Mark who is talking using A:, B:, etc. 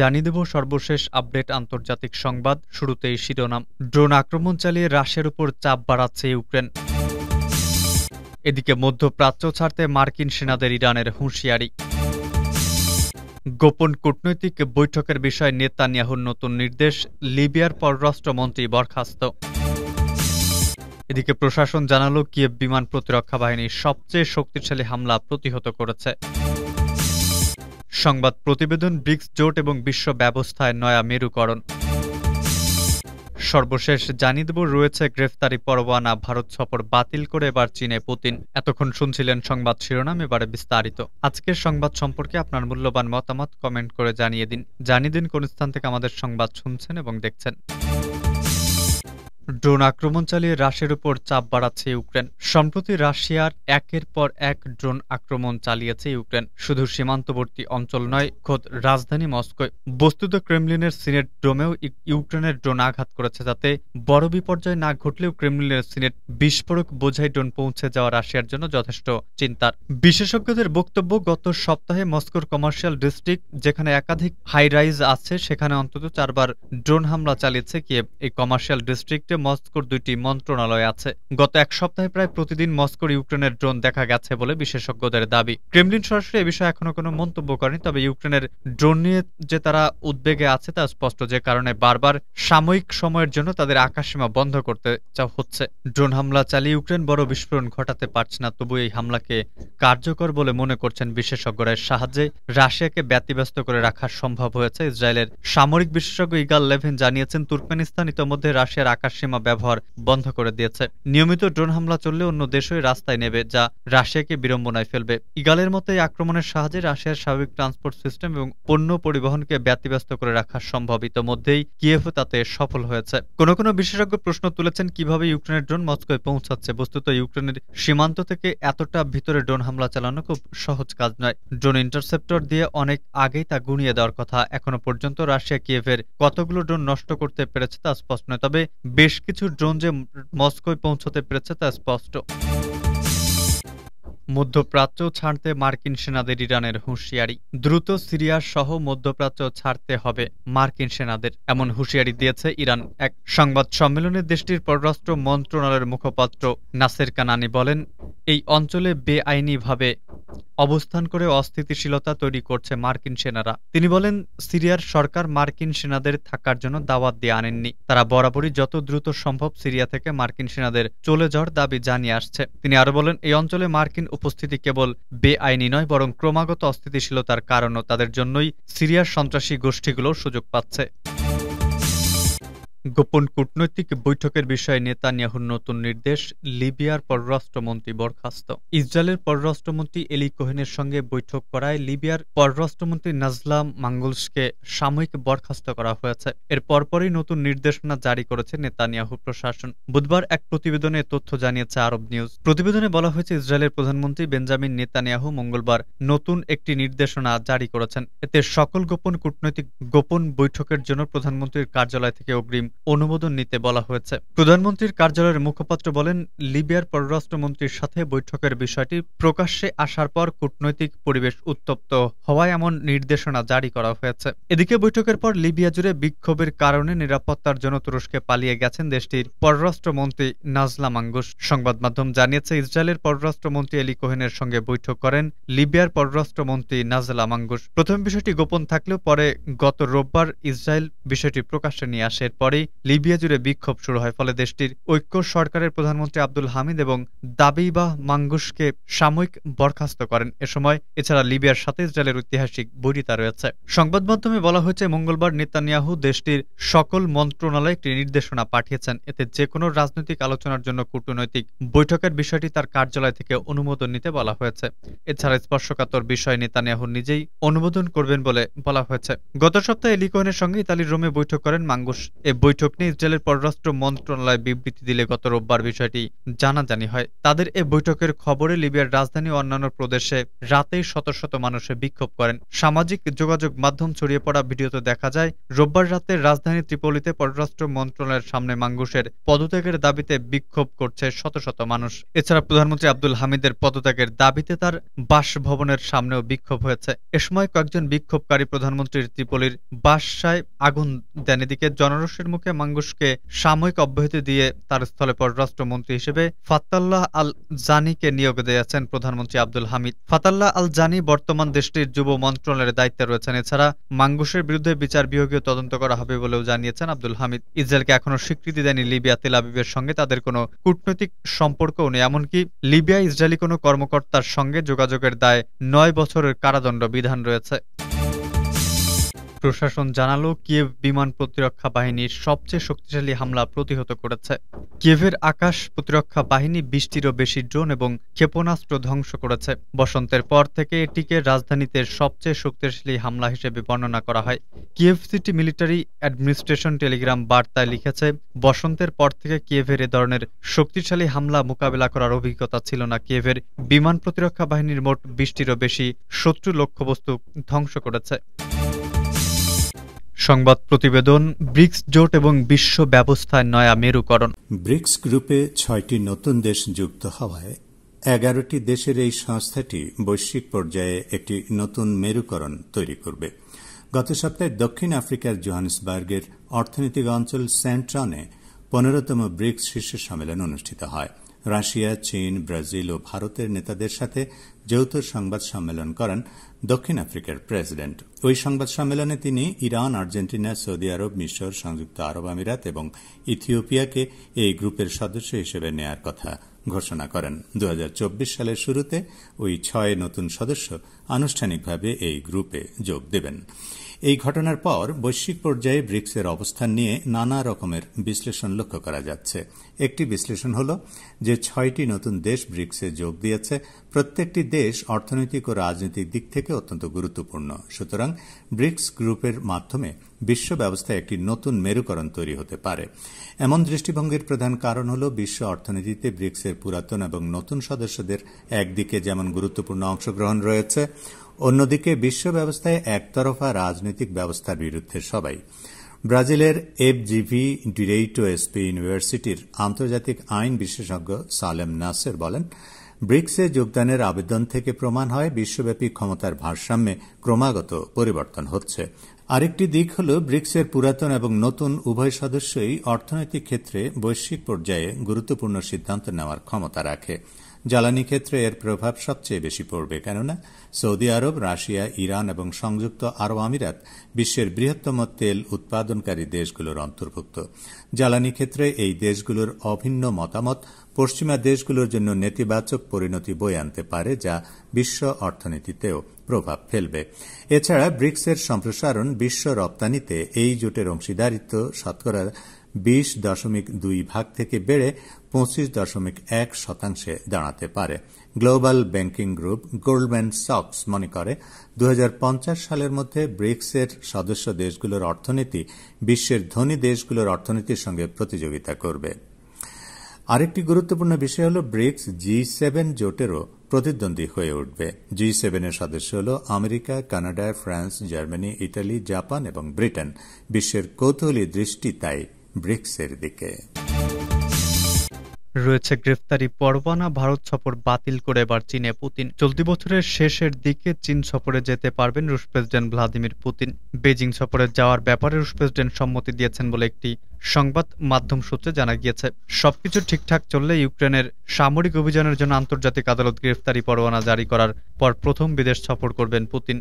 A: জানিয়ে দেব সর্বশেষ আপডেট আন্তর্জাতিক সংবাদ শুরুতেই শিরোনাম ড্রোন আক্রমণ চালিয়ে রাশের উপর চাপ বাড়াচ্ছে ইউক্রেন এদিকে মধ্যপ্রাচ্য ছাড়তে মার্কিন সেনাদের ইরানের হুঁশিয়ারি গোপন কূটনৈতিক বৈঠকের বিষয়ে নেতানিয়াহুর নতুন নির্দেশ লিবিয়ার পররাষ্ট্রমন্ত্রী বরখাস্ত এদিকে প্রশাসন জানালো কিয়েব বিমান প্রতিরক্ষা বাহিনী সবচেয়ে শক্তিশালী হামলা প্রতিহত করেছে সংবাদ প্রতিবেদন ব্রিক্স জোট এবং বিশ্ব ব্যবস্থায় নয়া মেরুকরণ সর্বশেষ জানিয়ে দেব রয়েছে গ্রেফতারি পরোয়ানা ভারত সফর বাতিল করে এবার চীনে পুতিন এতক্ষণ শুনছিলেন সংবাদ শিরোনাম এবারে বিস্তারিত আজকের সংবাদ সম্পর্কে আপনার মূল্যবান মতামত কমেন্ট করে জানিয়ে দিন জানিয়ে দিন কোন স্থান থেকে আমাদের সংবাদ শুনছেন এবং দেখছেন ড্রোন আক্রমণ চালিয়ে রাশিয়ার উপর চাপ বাড়াচ্ছে ইউক্রেন সম্প্রতি রাশিয়ার একের পর এক ড্রোন আক্রমণ চালিয়েছে ইউক্রেন শুধু সীমান্তবর্তী অঞ্চল নয় খোদ রাজধানী মস্কোয় বস্তুত ক্রেমলিনের সিনেট ড্রোমেও ইউক্রেনের ড্রোন আঘাত করেছে যাতে বড় বিপর্যয় না ঘটলেও ক্রেমলিনের সিনেট বিস্ফোরক বোঝাই ড্রোন পৌঁছে যাওয়া রাশিয়ার জন্য যথেষ্ট চিন্তার বিশেষজ্ঞদের বক্তব্য গত সপ্তাহে মস্কোর কমার্শিয়াল ডিস্ট্রিক্ট যেখানে একাধিক হাই রাইজ আছে সেখানে অন্তত চারবার ড্রোন হামলা চালিয়েছে কিয়েভ এই কমার্শিয়াল ডিস্ট্রিক্টে মস্কোর দুইটি মন্ত্রণালয় আছে গত এক সপ্তাহে প্রায় প্রতিদিন মস্কোর ইউক্রেনের ড্রোন দেখা গেছে বলে বিশেষজ্ঞদের দাবি ক্রেমলিন সরাসরি এ বিষয়ে এখনো কোনো মন্তব্য করেনি তবে ইউক্রেনের ড্রোন নিয়ে যে তারা উদ্বেগে আছে তা স্পষ্ট যে কারণে বারবার সাময়িক সময়ের জন্য তাদের আকাশসীমা বন্ধ করতে হচ্ছে ড্রোন হামলা চালিয়ে ইউক্রেন বড় বিস্ফোরণ ঘটাতে পারছে না তবু এই হামলাকে কার্যকর বলে মনে করছেন বিশেষজ্ঞরা সাহায্যে রাশিয়াকে ব্যতিব্যস্ত করে রাখা সম্ভব হয়েছে ইসরায়েলের সামরিক বিশেষজ্ঞ ইগাল লেভেন জানিয়েছেন তুর্কমেনিস্তান ইতোমধ্যে রাশিয়ার আকাশ সীমা ব্যবহার বন্ধ করে দিয়েছে নিয়মিত ড্রোন হামলা চললে অন্য দেশই রাস্তায় নেবে যা রাশিয়াকে বিড়ম্বনায় ফেলবে ইগালের মতো এই আক্রমণের সাহায্যে রাশিয়ার স্বাভাবিক ট্রান্সপোর্ট সিস্টেম এবং পণ্য পরিবহনকে ব্যতিব্যস্ত করে রাখা সম্ভব ইতোমধ্যেই কিয়েভ তাতে সফল হয়েছে কোনো কোনো বিশেষজ্ঞ প্রশ্ন তুলেছেন কিভাবে ইউক্রেনের ড্রোন মস্কোয় পৌঁছাচ্ছে বস্তুত ইউক্রেনের সীমান্ত থেকে এতটা ভিতরে ড্রোন হামলা চালানো খুব সহজ কাজ নয় ড্রোন ইন্টারসেপ্টর দিয়ে অনেক আগেই তা গুনিয়ে দেওয়ার কথা এখনো পর্যন্ত রাশিয়া কিয়েভের কতগুলো ড্রোন নষ্ট করতে পেরেছে তা স্পষ্ট নয় তবে বেশ কিছু ড্রোন যে মস্কোয় পৌঁছতে পেরেছে তা স্পষ্ট মধ্যপ্রাচ্য ছাড়তে মার্কিন সেনাদের ইরানের হুঁশিয়ারি দ্রুত সিরিয়া সহ মধ্যপ্রাচ্য ছাড়তে হবে মার্কিন সেনাদের এমন হুঁশিয়ারি দিয়েছে ইরান এক সংবাদ সম্মেলনে দেশটির পররাষ্ট্র মন্ত্রণালয়ের মুখপাত্র নাসের কানানি বলেন এই অঞ্চলে বেআইনিভাবে অবস্থান করে অস্থিতিশীলতা তৈরি করছে মার্কিন সেনারা তিনি বলেন সিরিয়ার সরকার মার্কিন সেনাদের থাকার জন্য দাওয়াত দিয়ে আনেননি তারা বরাবরই যত দ্রুত সম্ভব সিরিয়া থেকে মার্কিন সেনাদের চলে যাওয়ার দাবি জানিয়ে আসছে তিনি আরো বলেন এই অঞ্চলে মার্কিন উপস্থিতি কেবল বেআইনি নয় বরং ক্রমাগত অস্থিতিশীলতার কারণও তাদের জন্যই সিরিয়ার সন্ত্রাসী গোষ্ঠীগুলো সুযোগ পাচ্ছে গোপন কূটনৈতিক বৈঠকের বিষয়ে নেতানিয়াহুর নতুন নির্দেশ লিবিয়ার পররাষ্ট্রমন্ত্রী বরখাস্ত ইসরায়েলের পররাষ্ট্রমন্ত্রী এলি কোহেনের সঙ্গে বৈঠক করায় লিবিয়ার পররাষ্ট্রমন্ত্রী নাজলাম মাঙ্গুলসকে সাময়িক বরখাস্ত করা হয়েছে এর পরপরই নতুন নির্দেশনা জারি করেছে নেতানিয়াহু প্রশাসন বুধবার এক প্রতিবেদনে তথ্য জানিয়েছে আরব নিউজ প্রতিবেদনে বলা হয়েছে ইসরায়েলের প্রধানমন্ত্রী বেঞ্জামিন নেতানিয়াহু মঙ্গলবার নতুন একটি নির্দেশনা জারি করেছেন এতে সকল গোপন কূটনৈতিক গোপন বৈঠকের জন্য প্রধানমন্ত্রীর কার্যালয় থেকে অগ্রিম অনুমোদন নিতে বলা হয়েছে প্রধানমন্ত্রীর কার্যালয়ের মুখপাত্র বলেন লিবিয়ার পররাষ্ট্রমন্ত্রীর সাথে বৈঠকের বিষয়টি প্রকাশ্যে আসার পর কূটনৈতিক পরিবেশ উত্তপ্ত হওয়ায় এমন নির্দেশনা জারি করা হয়েছে এদিকে বৈঠকের পর লিবিয়া জুড়ে বিক্ষোভের কারণে নিরাপত্তার জন্য তুরস্কে পালিয়ে গেছেন দেশটির পররাষ্ট্রমন্ত্রী নাজলা মাঙ্গুস সংবাদ মাধ্যম জানিয়েছে ইসরায়েলের পররাষ্ট্রমন্ত্রী এলি কোহেনের সঙ্গে বৈঠক করেন লিবিয়ার পররাষ্ট্রমন্ত্রী নাজলা মাঙ্গুস প্রথম বিষয়টি গোপন থাকলেও পরে গত রোববার ইসরায়েল বিষয়টি প্রকাশ্যে নিয়ে আসে এরপরেই লিবিয়া জুড়ে বিক্ষোভ শুরু হয় ফলে দেশটির ঐক্য সরকারের প্রধানমন্ত্রী আব্দুল হামিদ এবং দাবিবা মাঙ্গুসকে সাময়িক বরখাস্ত করেন এ সময় এছাড়া লিবিয়ার সাথে ইসরায়েলের ঐতিহাসিক বৈরিতা রয়েছে সংবাদ মাধ্যমে বলা হয়েছে মঙ্গলবার নেতানিয়াহু দেশটির সকল মন্ত্রণালয়ে একটি নির্দেশনা পাঠিয়েছেন এতে যে কোনো রাজনৈতিক আলোচনার জন্য কূটনৈতিক বৈঠকের বিষয়টি তার কার্যালয় থেকে অনুমোদন নিতে বলা হয়েছে এছাড়া স্পর্শকাতর বিষয় নেতানিয়াহু নিজেই অনুমোদন করবেন বলে বলা হয়েছে গত সপ্তাহে এলিকোহনের সঙ্গে ইতালির রোমে বৈঠক করেন মাঙ্গুস এ বৈঠক নিয়ে ইসরায়েলের পররাষ্ট্র মন্ত্রণালয় বিবৃতি দিলে গত রোববার বিষয়টি জানাজানি হয় তাদের এ বৈঠকের খবরে লিবিয়ার রাজধানী ও অন্যান্য প্রদেশে রাতেই শত শত মানুষে বিক্ষোভ করেন সামাজিক যোগাযোগ মাধ্যম ছড়িয়ে পড়া ভিডিওতে দেখা যায় রোববার রাতে রাজধানী ত্রিপলিতে পররাষ্ট্র মন্ত্রণালয়ের সামনে মাঙ্গুসের পদত্যাগের দাবিতে বিক্ষোভ করছে শত শত মানুষ এছাড়া প্রধানমন্ত্রী আব্দুল হামিদের পদত্যাগের দাবিতে তার বাসভবনের সামনেও বিক্ষোভ হয়েছে এ সময় কয়েকজন বিক্ষোভকারী প্রধানমন্ত্রীর ত্রিপলির বাসায় আগুন দেন এদিকে জনরসের মুখে মাঙ্গুসকে সাময়িক অব্যাহতি দিয়ে তার স্থলে পররাষ্ট্রমন্ত্রী হিসেবে ফাতাল্লাহ আল জানিকে নিয়োগ দিয়েছেন প্রধানমন্ত্রী আব্দুল হামিদ ফাতাল্লাহ আল জানি বর্তমান দেশটির যুব মন্ত্রণালয়ের দায়িত্বে রয়েছেন এছাড়া মাঙ্গুসের বিরুদ্ধে বিচার বিভাগীয় তদন্ত করা হবে বলেও জানিয়েছেন আব্দুল হামিদ ইসরায়েলকে এখনও স্বীকৃতি দেয়নি লিবিয়া তেল আবিবের সঙ্গে তাদের কোনো কূটনৈতিক সম্পর্কও নেই এমনকি লিবিয়া ইসরায়েলি কোনো কর্মকর্তার সঙ্গে যোগাযোগের দায় নয় বছরের কারাদণ্ড বিধান রয়েছে প্রশাসন জানালো কিয়েভ বিমান প্রতিরক্ষা বাহিনীর সবচেয়ে শক্তিশালী হামলা প্রতিহত করেছে কিয়েভের আকাশ প্রতিরক্ষা বাহিনী বিশটিরও বেশি ড্রোন এবং ক্ষেপণাস্ত্র ধ্বংস করেছে বসন্তের পর থেকে এটিকে রাজধানীতে সবচেয়ে শক্তিশালী হামলা হিসেবে বর্ণনা করা হয় Kyiv city military administration Telegram বার্তায় লিখেছে বসন্তের পর থেকে কিয়েভের এ ধরনের শক্তিশালী হামলা মোকাবেলা করার অভিজ্ঞতা ছিল না কিয়েভের বিমান প্রতিরক্ষা বাহিনীর মোট বিশটিরও বেশি শত্রু লক্ষ্যবস্তু ধ্বংস করেছে সংবাদ প্রতিবেদন ব্রিক্স জোট এবং বিশ্ব ব্যবস্থায় নয়া মেরুকরণ ব্রিক্স গ্রুপে ছয়টি নতুন দেশ যুক্ত হওয়ায়
B: এগারোটি দেশের এই সংস্থাটি বৈশ্বিক পর্যায়ে একটি নতুন মেরুকরণ তৈরি করবে গত সপ্তাহে দক্ষিণ আফ্রিকার জোহান্সবার্গের অর্থনৈতিক অঞ্চল সেন্ট্রনে পনেরোতম ব্রিক্স শীর্ষ সম্মেলন অনুষ্ঠিত হয় রাশিয়া চীন ব্রাজিল ও ভারতের নেতাদের সাথে যৌথ সংবাদ সম্মেলন করেন দক্ষিণ আফ্রিকার প্রেসিডেন্ট ওই সংবাদ সম্মেলনে তিনি ইরান আর্জেন্টিনা সৌদি আরব মিশর সংযুক্ত আরব আমিরাত এবং ইথিওপিয়াকে এই গ্রুপের সদস্য হিসেবে নেয়ার কথা ঘোষণা করেন দু সালের শুরুতে ওই ছয় নতুন সদস্য আনুষ্ঠানিকভাবে এই গ্রুপে যোগ দেবেন এই ঘটনার পর বৈশ্বিক পর্যায়ে ব্রিক্সের অবস্থান নিয়ে নানা রকমের বিশ্লেষণ লক্ষ্য করা যাচ্ছে একটি বিশ্লেষণ হল যে ছয়টি নতুন দেশ ব্রিক্সে যোগ দিয়েছে প্রত্যেকটি দেশ অর্থনৈতিক ও রাজনৈতিক দিক থেকে অত্যন্ত গুরুত্বপূর্ণ সুতরাং ব্রিক্স গ্রুপের মাধ্যমে বিশ্ব ব্যবস্থায় একটি নতুন মেরুকরণ তৈরি হতে পারে এমন দৃষ্টিভঙ্গির প্রধান কারণ হল বিশ্ব অর্থনীতিতে ব্রিক্সের পুরাতন এবং নতুন সদস্যদের একদিকে যেমন গুরুত্বপূর্ণ অংশগ্রহণ রয়েছে অন্যদিকে বিশ্ব ব্যবস্থায় একতরফা রাজনৈতিক ব্যবস্থার বিরুদ্ধে সবাই ব্রাজিলের এফজিভি ডিরেইটো এসপি ইউনিভার্সিটির আন্তর্জাতিক আইন বিশেষজ্ঞ সালেম নাসের বলেন ব্রিক্সে যোগদানের আবেদন থেকে প্রমাণ হয় বিশ্বব্যাপী ক্ষমতার ভারসাম্যে ক্রমাগত পরিবর্তন হচ্ছে আরেকটি দিক হল ব্রিক্সের পুরাতন এবং নতুন উভয় সদস্যই অর্থনৈতিক ক্ষেত্রে বৈশ্বিক পর্যায়ে গুরুত্বপূর্ণ সিদ্ধান্ত নেওয়ার ক্ষমতা রাখে জ্বালানি ক্ষেত্রে এর প্রভাব সবচেয়ে বেশি পড়বে কেননা সৌদি আরব রাশিয়া ইরান এবং সংযুক্ত আরব আমিরাত বিশ্বের বৃহত্তম তেল উৎপাদনকারী দেশগুলোর অন্তর্ভুক্ত জ্বালানি ক্ষেত্রে এই দেশগুলোর অভিন্ন মতামত পশ্চিমা দেশগুলোর জন্য নেতিবাচক পরিণতি বয়ে আনতে পারে যা বিশ্ব অর্থনীতিতেও প্রভাব ফেলবে এছাড়া ব্রিক্সের সম্প্রসারণ বিশ্ব রপ্তানিতে এই জোটের অংশীদারিত্ব শতকরা বিশ দশমিক দুই ভাগ থেকে বেড়ে পঁচিশ দশমিক এক শতাংশে দাঁড়াতে পারে গ্লোবাল ব্যাংকিং গ্রুপ গোল্ডম্যান সক্স মনে করে দু সালের মধ্যে ব্রিক্সের সদস্য দেশগুলোর অর্থনীতি বিশ্বের ধনী দেশগুলোর অর্থনীতির সঙ্গে প্রতিযোগিতা করবে আরেকটি গুরুত্বপূর্ণ বিষয় হল ব্রিক্স জি সেভেন জোটেরও প্রতিদ্বন্দ্বী হয়ে উঠবে জি সেভেনের সদস্য হল America Canada France Germany Italy Japan এবং ব্রিটেন বিশ্বের কৌতূহলী দৃষ্টি তাই ব্রিক্সের দিকে
A: রয়েছে গ্রেফতারি পরোয়ানা ভারত সফর বাতিল করে এবার চীনে পুতিন চলতি বছরের শেষের দিকে চীন সফরে যেতে পারবেন রুশ প্রেসিডেন্ট ভ্লাদিমির পুতিন বেজিং সফরে যাওয়ার ব্যাপারে রুশ প্রেসিডেন্ট সম্মতি দিয়েছেন বলে একটি সংবাদ মাধ্যম সূত্রে জানা গিয়েছে সবকিছু ঠিকঠাক চললে ইউক্রেনের সামরিক অভিযানের জন্য আন্তর্জাতিক আদালত গ্রেফতারি পরোয়ানা জারি করার পর প্রথম বিদেশ সফর করবেন পুতিন